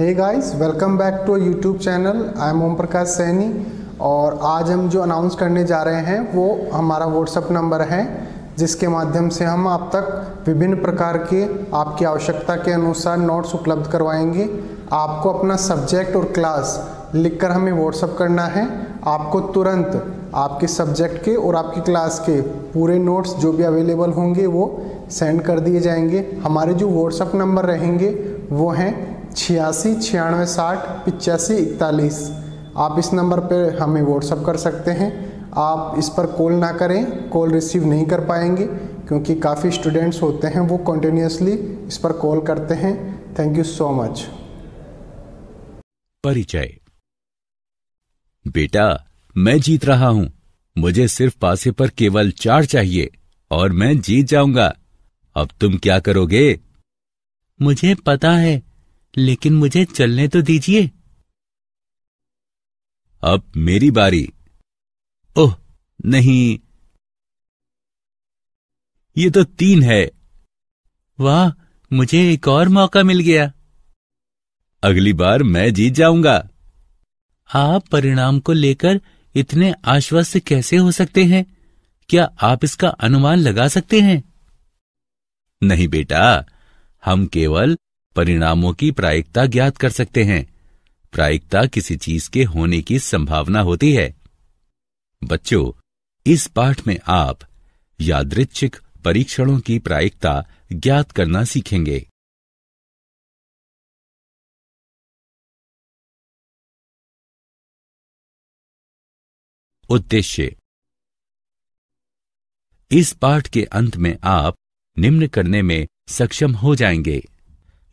Hey guys welcome back to YouTube channel I am Om Prakash Saini और आज हम जो अनाउंस करने जा रहे हैं वो हमारा व्हाट्सअप नंबर है जिसके माध्यम से हम आप तक विभिन्न प्रकार के आपकी आवश्यकता के अनुसार नोट्स उपलब्ध करवाएंगे आपको अपना सब्जेक्ट और क्लास लिखकर हमें व्हाट्सअप करना है आपको तुरंत आपके सब्जेक्ट के और आपकी क्लास के पूरे नोट्स जो भी अवेलेबल होंगे वो सेंड कर दिए जाएंगे हमारे जो व्हाट्सअप नंबर रहेंगे वो हैं छियासी छियानवे साठ पिचासी इकतालीस आप इस नंबर पर हमें व्हाट्सअप कर सकते हैं आप इस पर कॉल ना करें कॉल रिसीव नहीं कर पाएंगे क्योंकि काफ़ी स्टूडेंट्स होते हैं वो कंटिन्यूसली इस पर कॉल करते हैं थैंक यू सो मच परिचय बेटा मैं जीत रहा हूँ मुझे सिर्फ पासे पर केवल चार चाहिए और मैं जीत जाऊंगा अब तुम क्या करोगे मुझे पता है लेकिन मुझे चलने तो दीजिए अब मेरी बारी ओह नहीं ये तो तीन है वाह मुझे एक और मौका मिल गया अगली बार मैं जीत जाऊंगा आप परिणाम को लेकर इतने आश्वस्त कैसे हो सकते हैं क्या आप इसका अनुमान लगा सकते हैं नहीं बेटा हम केवल परिणामों की प्रायिकता ज्ञात कर सकते हैं प्रायिकता किसी चीज के होने की संभावना होती है बच्चों इस पाठ में आप यादृच्छिक परीक्षणों की प्रायिकता ज्ञात करना सीखेंगे उद्देश्य इस पाठ के अंत में आप निम्न करने में सक्षम हो जाएंगे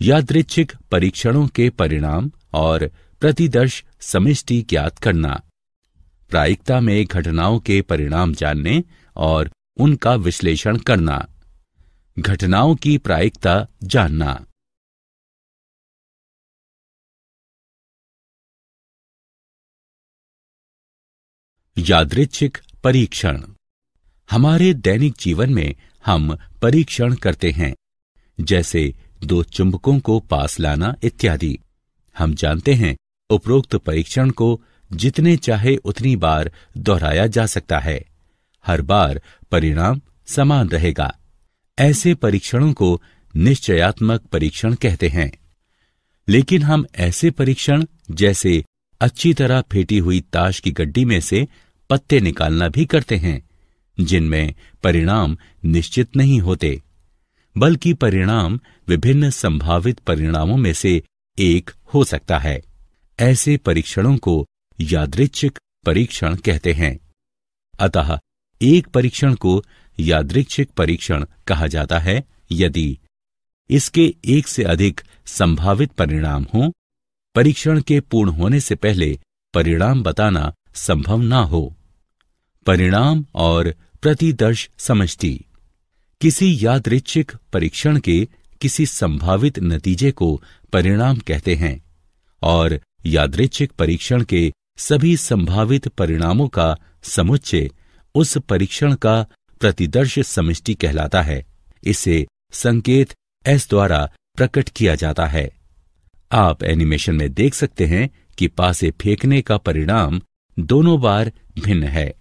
यादृच्छिक परीक्षणों के परिणाम और प्रतिदर्श समिष्टि ज्ञात करना प्रायिकता में घटनाओं के परिणाम जानने और उनका विश्लेषण करना घटनाओं की प्रायिकता जानना यादृच्छिक परीक्षण हमारे दैनिक जीवन में हम परीक्षण करते हैं जैसे दो चुंबकों को पास लाना इत्यादि हम जानते हैं उपरोक्त परीक्षण को जितने चाहे उतनी बार दोहराया जा सकता है हर बार परिणाम समान रहेगा ऐसे परीक्षणों को निश्चयात्मक परीक्षण कहते हैं लेकिन हम ऐसे परीक्षण जैसे अच्छी तरह फेटी हुई ताश की गड्डी में से पत्ते निकालना भी करते हैं जिनमें परिणाम निश्चित नहीं होते बल्कि परिणाम विभिन्न संभावित परिणामों में से एक हो सकता है ऐसे परीक्षणों को यादृच्छिक परीक्षण कहते हैं अतः एक परीक्षण को यादृच्छिक परीक्षण कहा जाता है यदि इसके एक से अधिक संभावित परिणाम हों परीक्षण के पूर्ण होने से पहले परिणाम बताना संभव ना हो परिणाम और प्रतिदर्श समष्टि किसी यादृच्छिक परीक्षण के किसी संभावित नतीजे को परिणाम कहते हैं और यादृच्छिक परीक्षण के सभी संभावित परिणामों का समुच्चय उस परीक्षण का प्रतिदर्श समिष्टि कहलाता है इसे संकेत एस द्वारा प्रकट किया जाता है आप एनिमेशन में देख सकते हैं कि पासे फेंकने का परिणाम दोनों बार भिन्न है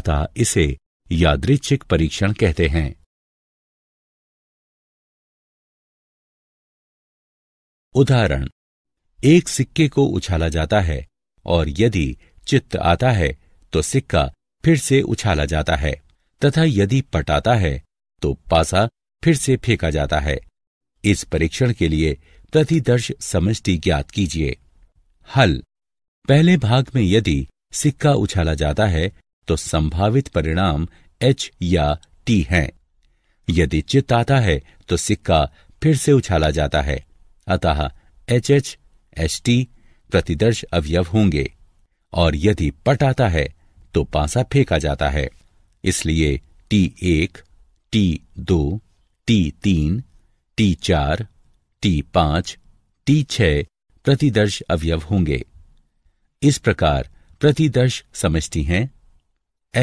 अतः इसे यादृच्छिक परीक्षण कहते हैं उदाहरण एक सिक्के को उछाला जाता है और यदि चित्त आता है तो सिक्का फिर से उछाला जाता है तथा यदि पट आता है तो पासा फिर से फेंका जाता है इस परीक्षण के लिए प्रतिदर्श समष्टि ज्ञात कीजिए हल पहले भाग में यदि सिक्का उछाला जाता है तो संभावित परिणाम एच या टी हैं। यदि चित्त आता है तो सिक्का फिर से उछाला जाता है अतः एच एच एच टी प्रतिदर्श अवयव होंगे और यदि पट आता है तो पासा फेंका जाता है इसलिए टी एक टी दो टी तीन टी चार टी पांच टी छह प्रतिदर्श अवयव होंगे इस प्रकार प्रतिदर्श समष्टि हैं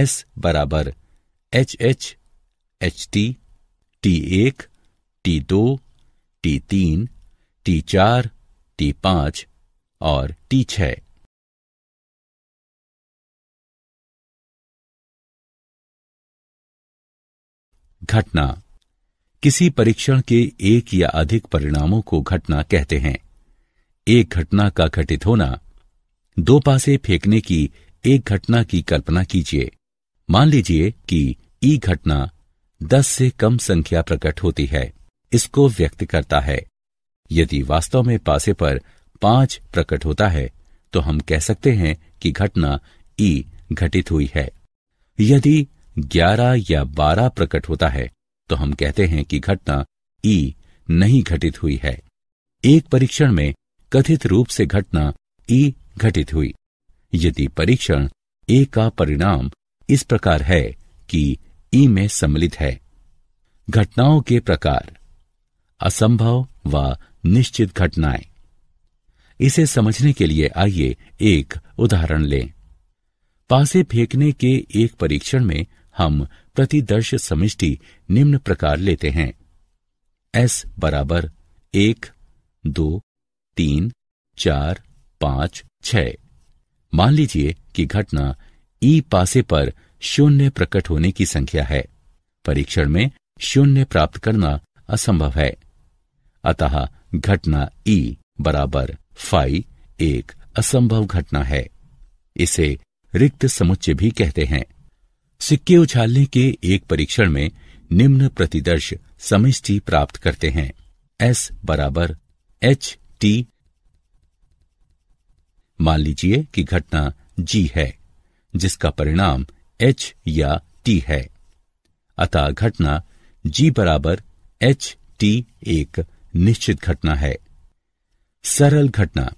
एस बराबर H H H T T एक टी दो टी तीन टी चार टी पांच और टी छ घटना किसी परीक्षण के एक या अधिक परिणामों को घटना कहते हैं एक घटना का घटित होना दो पासे फेंकने की एक घटना की कल्पना कीजिए मान लीजिए कि ई घटना दस से कम संख्या प्रकट होती है इसको व्यक्त करता है यदि वास्तव में पासे पर पांच प्रकट होता है तो हम कह सकते हैं कि घटना ई घटित हुई है यदि ग्यारह या बारह प्रकट होता है तो हम कहते हैं कि घटना ई नहीं घटित हुई है एक परीक्षण में कथित रूप से घटना ई घटित हुई यदि परीक्षण ए का परिणाम इस प्रकार है कि ई में सम्मिलित है घटनाओं के प्रकार असंभव व निश्चित घटनाएं इसे समझने के लिए आइए एक उदाहरण लें पासे फेंकने के एक परीक्षण में हम प्रतिदर्श समिष्टि निम्न प्रकार लेते हैं एस बराबर एक दो तीन चार पांच छ मान लीजिए कि घटना ई पासे पर शून्य प्रकट होने की संख्या है परीक्षण में शून्य प्राप्त करना असंभव है अतः घटना ई e बराबर फाई एक असंभव घटना है इसे रिक्त समुच्चय भी कहते हैं सिक्के उछालने के एक परीक्षण में निम्न प्रतिदर्श समिष्टि प्राप्त करते हैं एस बराबर एच टी मान लीजिए कि घटना जी है जिसका परिणाम एच या टी है अतः घटना जी बराबर एच टी एक निश्चित घटना है सरल घटना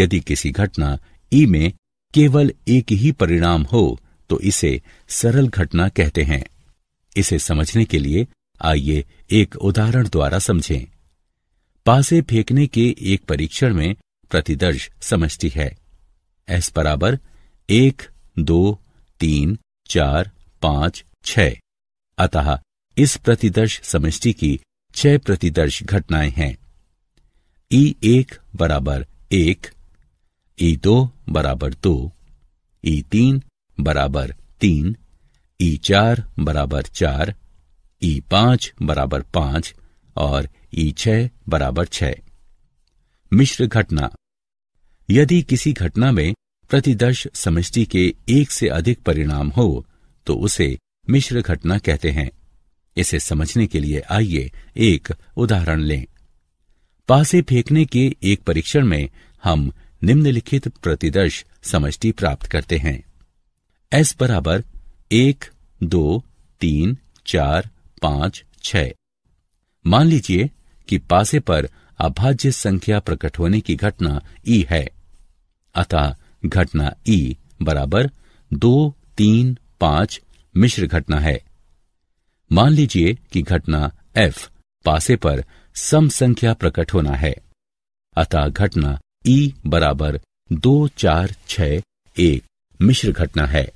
यदि किसी घटना ई में केवल एक ही परिणाम हो तो इसे सरल घटना कहते हैं इसे समझने के लिए आइए एक उदाहरण द्वारा समझें पासे फेंकने के एक परीक्षण में प्रतिदर्श समष्टि है एस बराबर एक दो तीन चार पांच छ अतः इस प्रतिदर्श समष्टि की छह प्रतिदर्श घटनाएं हैं ई एक बराबर एक ई दो बराबर दो ई तीन बराबर तीन ई चार बराबर चार ई पांच बराबर पांच और ई छह बराबर छह मिश्र घटना यदि किसी घटना में प्रतिदर्श समष्टि के एक से अधिक परिणाम हो तो उसे मिश्र घटना कहते हैं इसे समझने के लिए आइए एक उदाहरण लें पासे फेंकने के एक परीक्षण में हम निम्नलिखित प्रतिदर्श समष्टि प्राप्त करते हैं एस बराबर एक दो तीन चार पांच छ मान लीजिए कि पासे पर अभाज्य संख्या प्रकट होने की घटना ई है अतः घटना ई बराबर दो तीन पांच मिश्र घटना है मान लीजिए कि घटना एफ पासे पर सम संख्या प्रकट होना है अतः घटना ई e बराबर दो चार छ एक मिश्र घटना है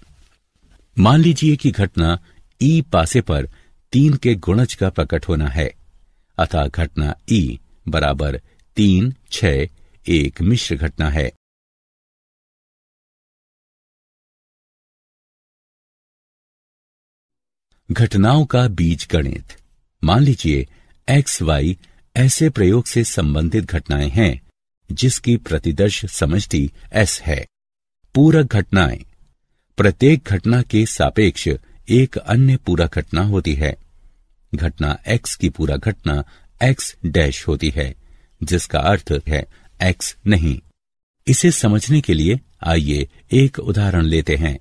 मान लीजिए कि घटना ई e पासे पर तीन के गुणज का प्रकट होना है अतः घटना ई e बराबर तीन छ एक मिश्र घटना है घटनाओं का बीज गणित मान लीजिए एक्स वाई ऐसे प्रयोग से संबंधित घटनाएं हैं जिसकी प्रतिदर्श समष्टि एस है पूरक घटनाएं प्रत्येक घटना के सापेक्ष एक अन्य पूरा घटना होती है घटना एक्स की पूरा घटना एक्स डैश होती है जिसका अर्थ है एक्स नहीं इसे समझने के लिए आइए एक उदाहरण लेते हैं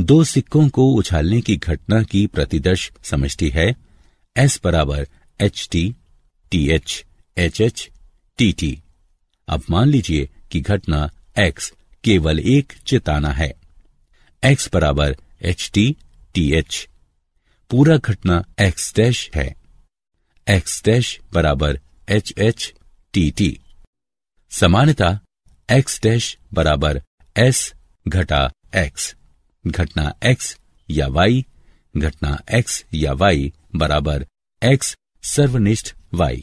दो सिक्कों को उछालने की घटना की प्रतिदर्श समझती है एस बराबर H T T H H H T T अब मान लीजिए कि घटना एक्स केवल एक चेताना है एक्स बराबर एच टी टी एच पूरा घटना एक्स डैश है एक्स डैश बराबर एच एच टी टी समानता एक्स डैश बराबर एस घटा एक्स घटना एक्स या वाई घटना एक्स या वाई बराबर एक्स सर्वनिष्ठ वाई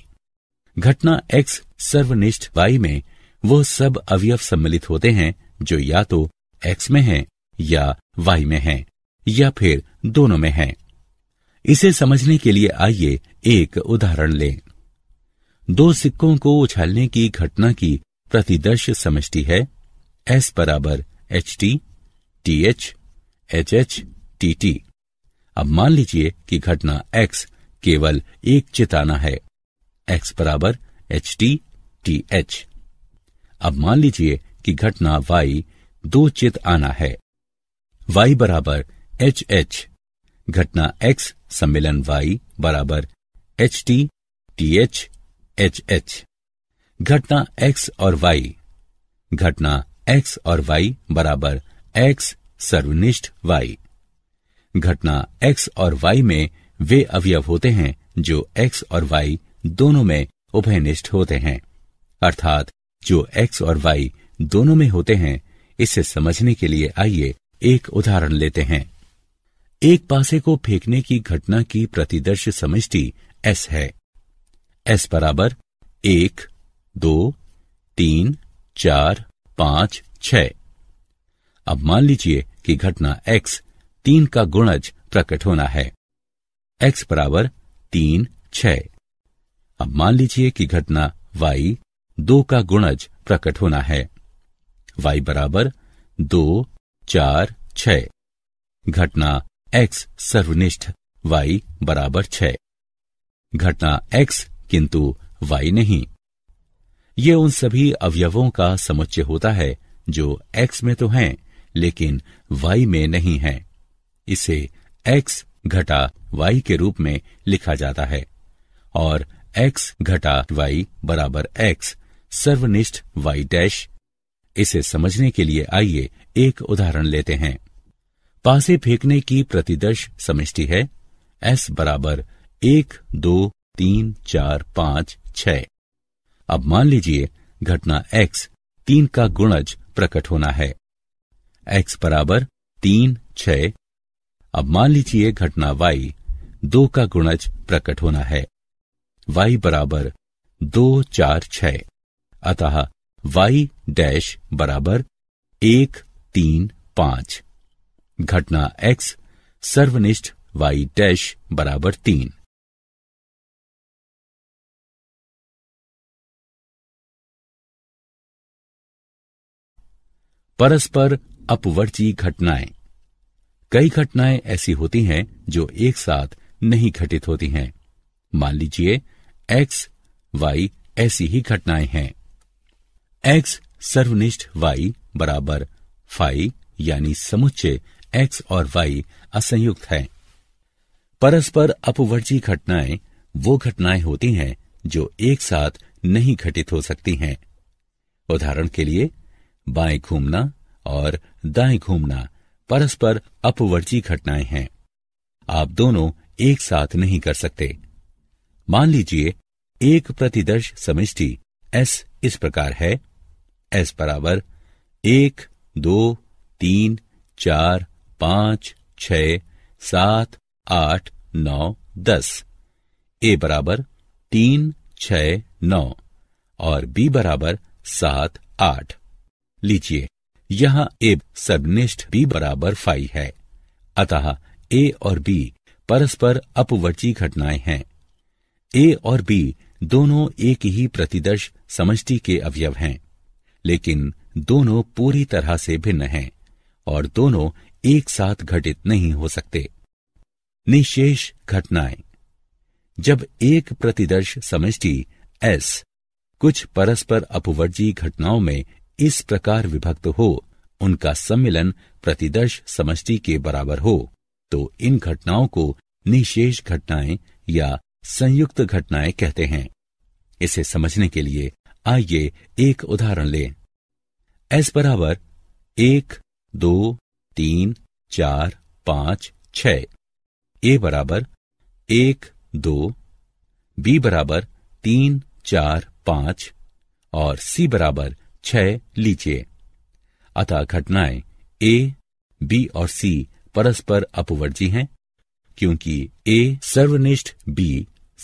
घटना एक्स सर्वनिष्ठ वाई में वो सब अवयव सम्मिलित होते हैं जो या तो एक्स में हैं या वाई में हैं या फिर दोनों में हैं। इसे समझने के लिए आइए एक उदाहरण लें दो सिक्कों को उछालने की घटना की प्रतिदर्श समष्टि है एस बराबर H T T H H H T T अब मान लीजिए कि घटना x केवल एक चेताना है x बराबर एच टी टी एच अब मान लीजिए कि घटना y दो चित आना है y बराबर एच एच घटना x सम्मेलन y बराबर H T T H H H घटना x और y घटना x और y बराबर एक्स सर्वनिष्ठ वाई घटना एक्स और वाई में वे अवयव होते हैं जो एक्स और वाई दोनों में उभयनिष्ठ होते हैं अर्थात जो एक्स और वाई दोनों में होते हैं इसे समझने के लिए आइए एक उदाहरण लेते हैं एक पासे को फेंकने की घटना की प्रतिदर्श समष्टि एस है एस बराबर एक दो तीन चार पांच छ अब मान लीजिए कि घटना x तीन का गुणज प्रकट होना है x बराबर तीन छ अब मान लीजिए कि घटना y दो का गुणज प्रकट होना है y बराबर दो चार छ घटना x सर्वनिष्ठ y बराबर छ घटना x किंतु y नहीं ये उन सभी अवयवों का समुच्चय होता है जो x में तो हैं लेकिन वाई में नहीं है इसे एक्स घटा वाई के रूप में लिखा जाता है और एक्स घटा वाई बराबर एक्स सर्वनिष्ठ वाई डैश इसे समझने के लिए आइए एक उदाहरण लेते हैं पासे फेंकने की प्रतिदर्श समिष्टि है एस बराबर एक दो तीन चार पांच छ अब मान लीजिए घटना एक्स तीन का गुणज प्रकट होना है एक्स बराबर तीन छ अब मान लीजिए घटना वाई दो का गुणज प्रकट होना है वाई बराबर दो चार छ अतः वाई डैश बराबर एक तीन पांच घटना एक्स सर्वनिष्ठ वाई डैश बराबर तीन परस्पर अपवर्ती घटनाएं कई घटनाएं ऐसी होती हैं जो एक साथ नहीं घटित होती हैं मान लीजिए एक्स वाई ऐसी ही घटनाएं हैं एक्स सर्वनिष्ठ वाई बराबर फाई यानी समुच्चय एक्स और वाई असंयुक्त है परस्पर अपवर्जी घटनाएं वो घटनाएं होती हैं जो एक साथ नहीं घटित हो सकती हैं उदाहरण के लिए बाएं घूमना और दाएं घूमना परस्पर अपवर्जी घटनाएं हैं आप दोनों एक साथ नहीं कर सकते मान लीजिए एक प्रतिदर्श समिष्टि एस इस प्रकार है एस बराबर एक दो तीन चार पांच छ सात आठ नौ दस ए बराबर तीन छ नौ और बी बराबर सात आठ लीजिए यहाँ ए सबनिष्ठ बी बराबर फाई है अतः ए और बी परस्पर अपवर्ची घटनाएं हैं ए और बी दोनों एक ही प्रतिदर्श समष्टि के अवयव हैं लेकिन दोनों पूरी तरह से भिन्न हैं और दोनों एक साथ घटित नहीं हो सकते निशेष घटनाएं जब एक प्रतिदर्श समष्टि एस कुछ परस्पर अपवर्जी घटनाओं में इस प्रकार विभक्त हो उनका सम्मिलन प्रतिदर्श समष्टि के बराबर हो तो इन घटनाओं को निशेष घटनाएं या संयुक्त घटनाएं कहते हैं इसे समझने के लिए आइए एक उदाहरण लें एस बराबर एक दो तीन चार पांच छ ए बराबर एक दो बी बराबर तीन चार पांच और सी बराबर छह लीजिए अतः घटनाएं ए बी और सी परस्पर अपवर्जी हैं क्योंकि ए सर्वनिष्ठ बी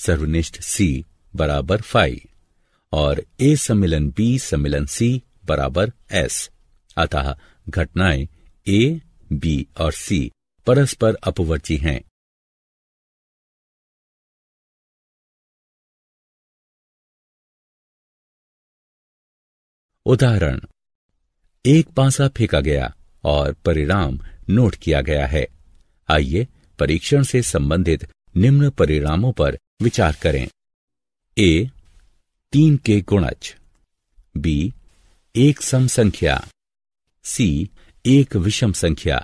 सर्वनिष्ठ सी बराबर फाइव और ए सम्मिलन बी सम्मिलन सी बराबर एस अतः घटनाएं ए बी और सी परस्पर अपवर्जी हैं उदाहरण एक पासा फेंका गया और परिणाम नोट किया गया है आइए परीक्षण से संबंधित निम्न परिणामों पर विचार करें ए तीन के गुणज बी एक सम संख्या सी एक विषम संख्या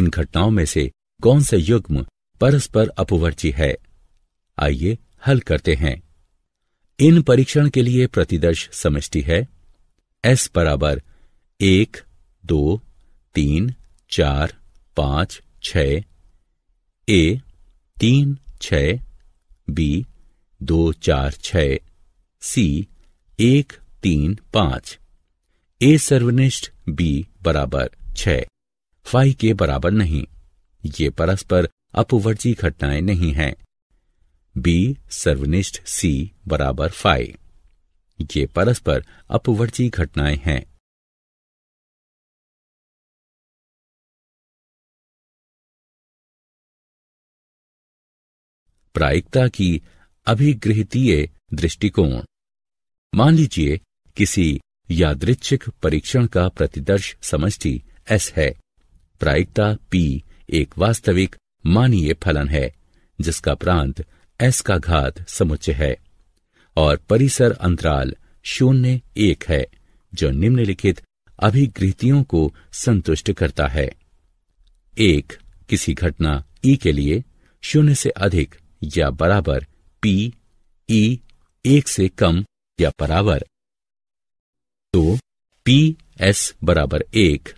इन घटनाओं में से कौन सा युग्म परस्पर अपवर्ची है आइए हल करते हैं इन परीक्षण के लिए प्रतिदर्श समष्टि है एस बराबर एक दो तीन चार पांच छ ए तीन छ बी दो चार छ सी एक तीन पांच ए सर्वनिष्ठ बी बराबर छ फाई के बराबर नहीं ये परस्पर अपवर्जी घटनाएं नहीं हैं बी सर्वनिष्ठ सी बराबर फाई ये परस्पर अपवर्ती घटनाएं हैं प्रायिकता की अभिगृहतीय दृष्टिकोण मान लीजिए किसी यादृच्छिक परीक्षण का प्रतिदर्श समष्टि एस है प्रायिकता पी एक वास्तविक मानीय फलन है जिसका प्रांत एस का घात समुच्चय है और परिसर अंतराल शून्य एक है जो निम्नलिखित अभिगृहतियों को संतुष्ट करता है एक किसी घटना ई के लिए शून्य से अधिक या बराबर पी ई एक से कम या बराबर दो पी एस बराबर एक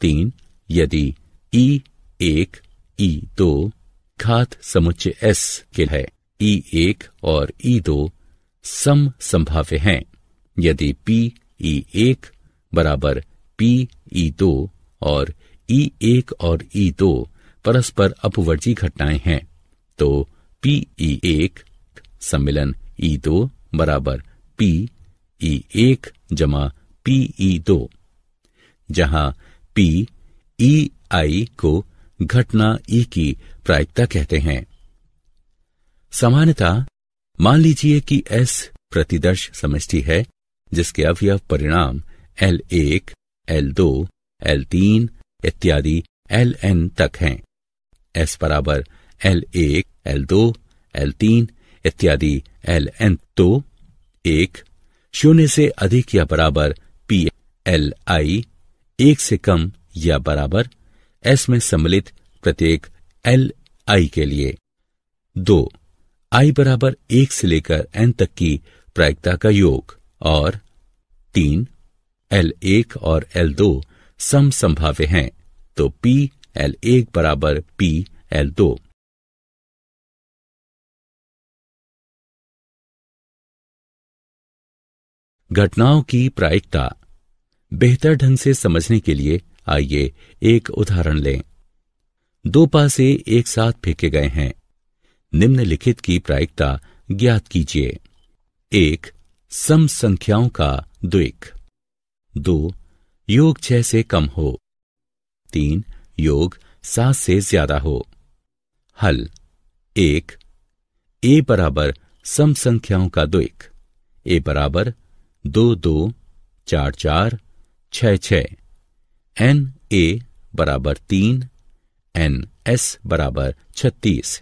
तीन यदि ई एक ई दो घात समुच्चय एस के है ई एक और ई दो सम संभाव्य हैं यदि पी ई एक बराबर पी ई दो और ई एक और ई दो परस्पर अपवर्जी घटनाएं हैं तो पी ई एक सम्मिलन ई दो बराबर पी ई एक जमा पी ई दो जहां पी ई आई को घटना ई की प्रायिकता कहते हैं सामान्यता मान लीजिए कि एस प्रतिदर्श समष्टि है जिसके अवयव परिणाम एल एक एल दो एल तीन इत्यादि एल एन तक हैं एस बराबर एल एक एल दो एल तीन इत्यादि एल एन तो एक शून्य से अधिक या बराबर पी एल आई एक से कम या बराबर एस में सम्मिलित प्रत्येक एल आई के लिए दो आई बराबर एक से लेकर एन तक की प्रायिकता का योग और तीन एल एक और एल दो सम संभाव्य हैं तो पी एल एक बराबर पी एल दो घटनाओं की प्रायिकता बेहतर ढंग से समझने के लिए आइए एक उदाहरण लें दो पासे एक साथ फेंके गए हैं निम्नलिखित की प्रायिकता ज्ञात कीजिए एक सम संख्याओं का द्विक दो योग छह से कम हो तीन योग सात से ज्यादा हो हल एक ए बराबर सम संख्याओं का द्विक ए बराबर दो दो चार चार छ छ एन ए बराबर तीन एन एस बराबर छत्तीस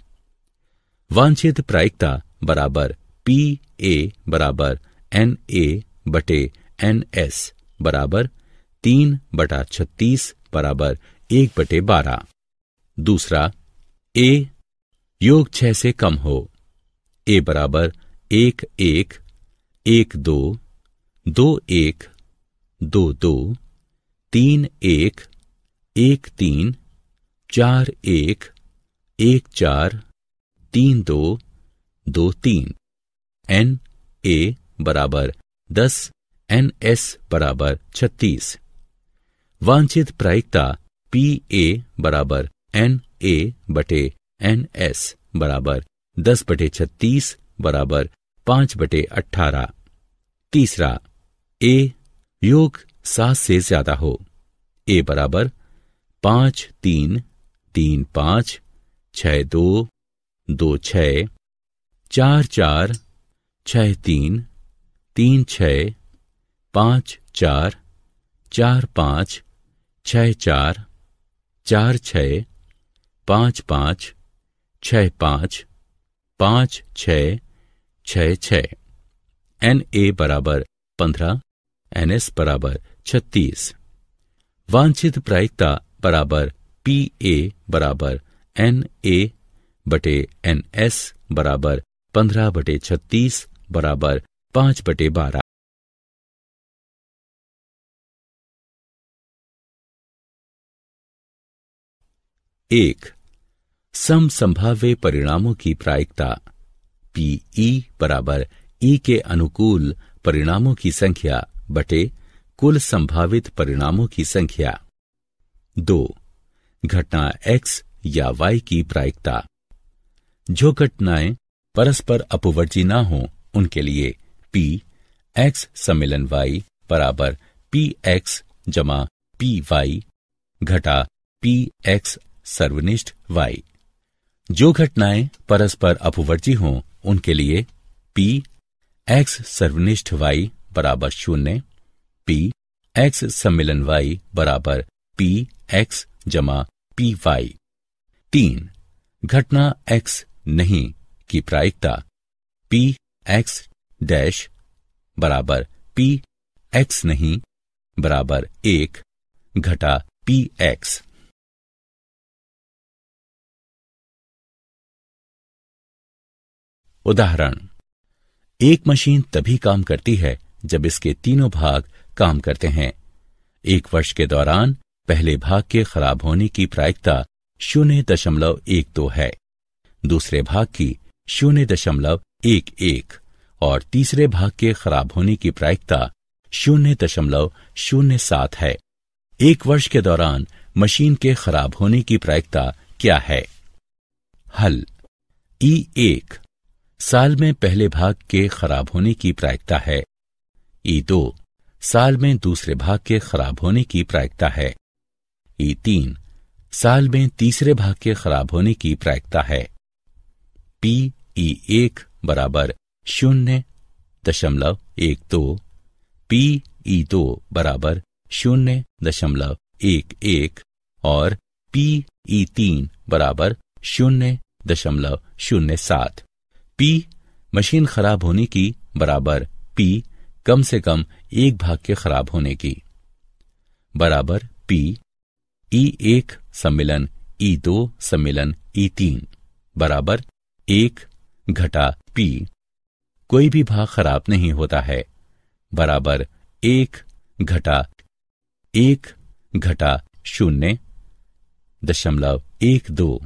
वांछित प्रायिकता बराबर पी ए बराबर एन ए बटे एन एस बराबर तीन बटा छत्तीस बराबर एक बटे बारह दूसरा ए योग छह से कम हो ए बराबर एक एक एक दो दो एक दो दो तीन एक एक तीन चार एक एक चार तीन दो दो तीन एन ए बराबर दस एन एस बराबर छत्तीस वांछित प्रायिकता पी ए बराबर एन ए बटे एन एस बराबर दस बटे छत्तीस बराबर पांच बटे अठारह तीसरा ए योग सात से ज्यादा हो ए बराबर पांच तीन तीन पांच छ दो दो छ चार चार छ तीन तीन छ पाँच चार चार पाँच छ चार चार छ पाँच पाँच छ पाँच पाँच छ छ छ एन ए बराबर पंद्रह एन एस बराबर छत्तीस वांछित प्रायिकता बराबर पी ए बराबर एन ए बटे एन एस बराबर पंद्रह बटे छत्तीस बराबर पांच बटे बारह एक सम संभाव्य परिणामों की प्रायिकता पीई बराबर ई के अनुकूल परिणामों की संख्या बटे कुल संभावित परिणामों की संख्या दो घटना एक्स या वाई की प्रायिकता जो घटनाएं परस्पर अपवर्जी ना हो उनके लिए पी एक्स सम्मिलन वाई बराबर पी एक्स जमा पी वाई घटा पी एक्स सर्वनिष्ठ वाई जो घटनाएं परस्पर अपवर्जी हों उनके लिए पी एक्स सर्वनिष्ठ वाई बराबर शून्य पी एक्स सम्मिलन वाई बराबर पी एक्स जमा पी वाई तीन घटना एक्स नहीं की प्रायिकता पी एक्स डैश बराबर पी एक्स नहीं बराबर एक घटा पी एक्स उदाहरण एक मशीन तभी काम करती है जब इसके तीनों भाग काम करते हैं एक वर्ष के दौरान पहले भाग के खराब होने की प्रायिकता शून्य दशमलव एक दो है दूसरे भाग की शून्य दशमलव एक एक और तीसरे भाग के खराब होने की प्रायिकता शून्य दशमलव शून्य सात है एक वर्ष के दौरान मशीन के खराब होने की प्रायिकता क्या है हल ई एक साल में पहले भाग के खराब होने की प्रायिकता है ई दो साल में दूसरे भाग के खराब होने की प्रायिकता है ई तीन साल में तीसरे भाग के खराब होने की प्रायिकता है पी ई e एक बराबर शून्य दशमलव एक दो पी ई e दो बराबर शून्य दशमलव एक एक और पी ई e तीन बराबर शून्य दशमलव शून्य सात पी मशीन खराब होने की बराबर पी कम से कम एक भाग के खराब होने की बराबर पी ई एक सम्मिलन ई दो सम्मिलन ई तीन बराबर एक घटा पी कोई भी भाग खराब नहीं होता है बराबर एक घटा एक घटा शून्य दशमलव एक दो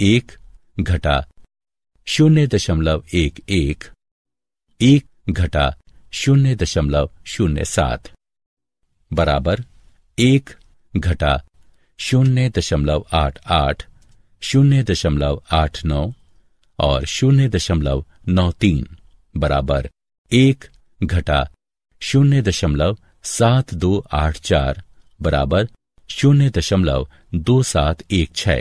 एक घटा शून्य दशमलव एक एक एक घटा शून्य दशमलव शून्य सात बराबर एक घटा शून्य दशमलव आठ आठ शून्य दशमलव आठ नौ और शून्य दशमलव नौ तीन बराबर एक घटा शून्य दशमलव सात दो आठ चार बराबर शून्य दशमलव दो सात एक छ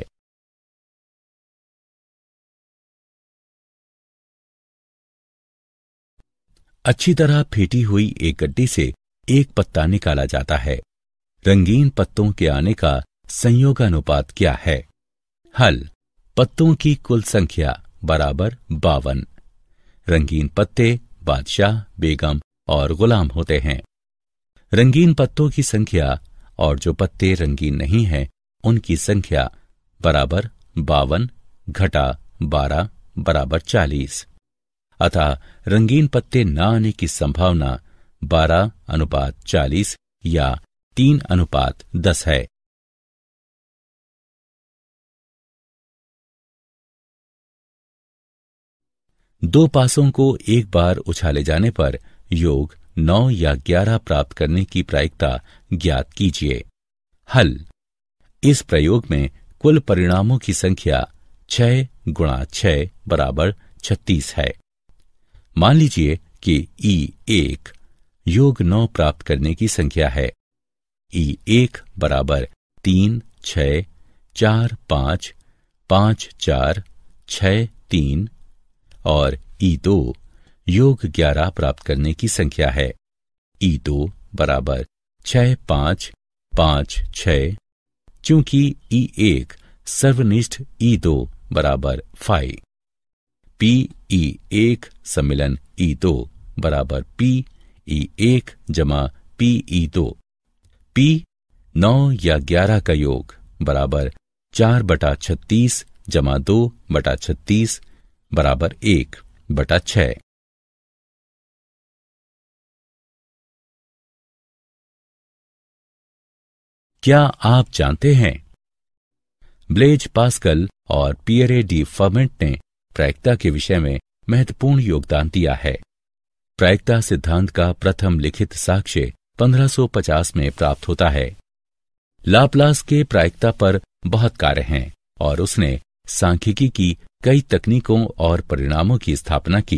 अच्छी तरह फेटी हुई एक गड्डी से एक पत्ता निकाला जाता है रंगीन पत्तों के आने का संयोगानुपात क्या है हल पत्तों की कुल संख्या बराबर बावन रंगीन पत्ते बादशाह बेगम और गुलाम होते हैं रंगीन पत्तों की संख्या और जो पत्ते रंगीन नहीं हैं उनकी संख्या बराबर बावन घटा बारह बराबर चालीस अतः रंगीन पत्ते न आने की संभावना बारह अनुपात चालीस या तीन अनुपात दस है दो पासों को एक बार उछाले जाने पर योग नौ या ग्यारह प्राप्त करने की प्रायिकता ज्ञात कीजिए हल इस प्रयोग में कुल परिणामों की संख्या छह गुणा छह बराबर छत्तीस है मान लीजिए कि ई एक योग नौ प्राप्त करने की संख्या है ई एक बराबर तीन छ चार पांच पांच चार छ तीन और ई दो योग ग्यारह प्राप्त करने की संख्या है ई दो बराबर छह पांच पांच छ चूंकि ई एक सर्वनिष्ठ ई दो बराबर फाइव पी ई एक सम्मिलन ई दो बराबर पी ई एक जमा पी ई दो पी नौ या ग्यारह का योग बराबर चार बटा छत्तीस जमा दो बटा छत्तीस बराबर एक बटा छ क्या आप जानते हैं ब्लेज पास्कल और पियरे डी फर्मेंट ने प्रायिकता के विषय में महत्वपूर्ण योगदान दिया है प्रायिकता सिद्धांत का प्रथम लिखित साक्ष्य 1550 में प्राप्त होता है लाप्लास के प्रायिकता पर बहुत कार्य हैं और उसने सांख्यिकी की कई तकनीकों और परिणामों की स्थापना की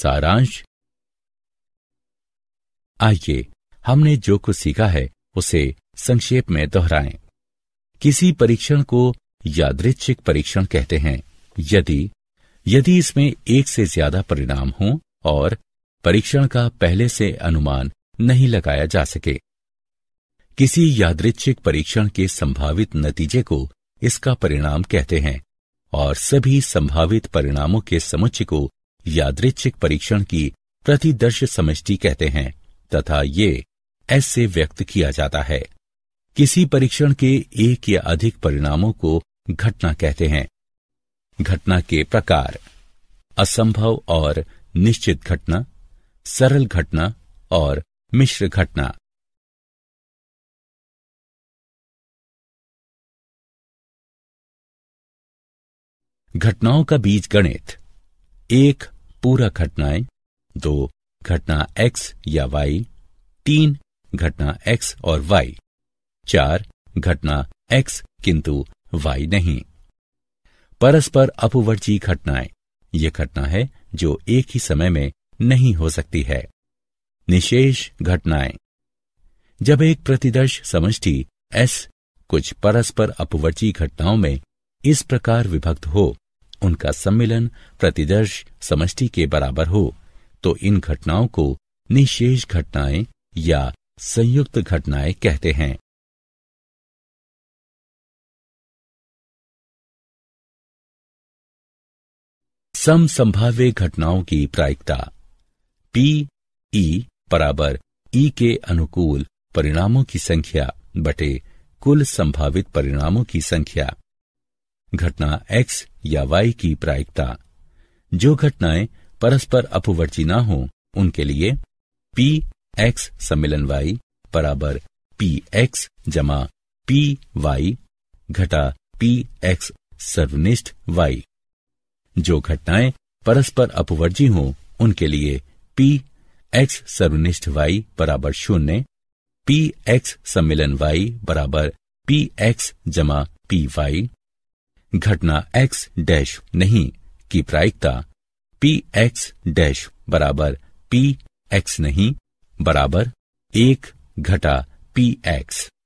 सारांश आइए हमने जो कुछ सीखा है उसे संक्षेप में दोहराएं। किसी परीक्षण को यादृच्छिक परीक्षण कहते हैं यदि यदि इसमें एक से ज्यादा परिणाम हों और परीक्षण का पहले से अनुमान नहीं लगाया जा सके किसी यादृच्छिक परीक्षण के संभावित नतीजे को इसका परिणाम कहते हैं और सभी संभावित परिणामों के समुच्चय को यादृच्छिक परीक्षण की प्रतिदर्श समष्टि कहते हैं तथा ये ऐसे व्यक्त किया जाता है किसी परीक्षण के एक या अधिक परिणामों को घटना कहते हैं घटना के प्रकार असंभव और निश्चित घटना सरल घटना और मिश्र घटना घटनाओं का बीज गणित एक पूरा घटनाएं दो घटना एक्स या वाई तीन घटना एक्स और वाई चार घटना एक्स किंतु वाई नहीं परस्पर अपवर्जी घटनाएं यह घटना है जो एक ही समय में नहीं हो सकती है निशेष घटनाएं जब एक प्रतिदर्श समष्टि एस कुछ परस्पर अपवर्जी घटनाओं में इस प्रकार विभक्त हो उनका सम्मिलन प्रतिदर्श समष्टि के बराबर हो तो इन घटनाओं को निशेष घटनाएं या संयुक्त घटनाएं कहते हैं सम संभाव्य घटनाओं की प्रायिकता पी ई e बराबर ई e के अनुकूल परिणामों की संख्या बटे कुल संभावित परिणामों की संख्या घटना एक्स या वाई की प्रायिकता जो घटनाएं परस्पर अपवर्जी ना हो उनके लिए पी एक्स सम्मिलन वाई बराबर पी एक्स जमा पी वाई घटा पी एक्स सर्वनिष्ठ वाई जो घटनाएं परस्पर अपवर्जी हों उनके लिए पी एक्स सर्वनिष्ठ वाई बराबर शून्य पी एक्स सम्मिलन वाई बराबर पी एक्स जमा पी वाई घटना एक्स डैश नहीं की प्रायिकता पी एक्स डैश बराबर पी एक्स नहीं बराबर एक घटा पी एक्स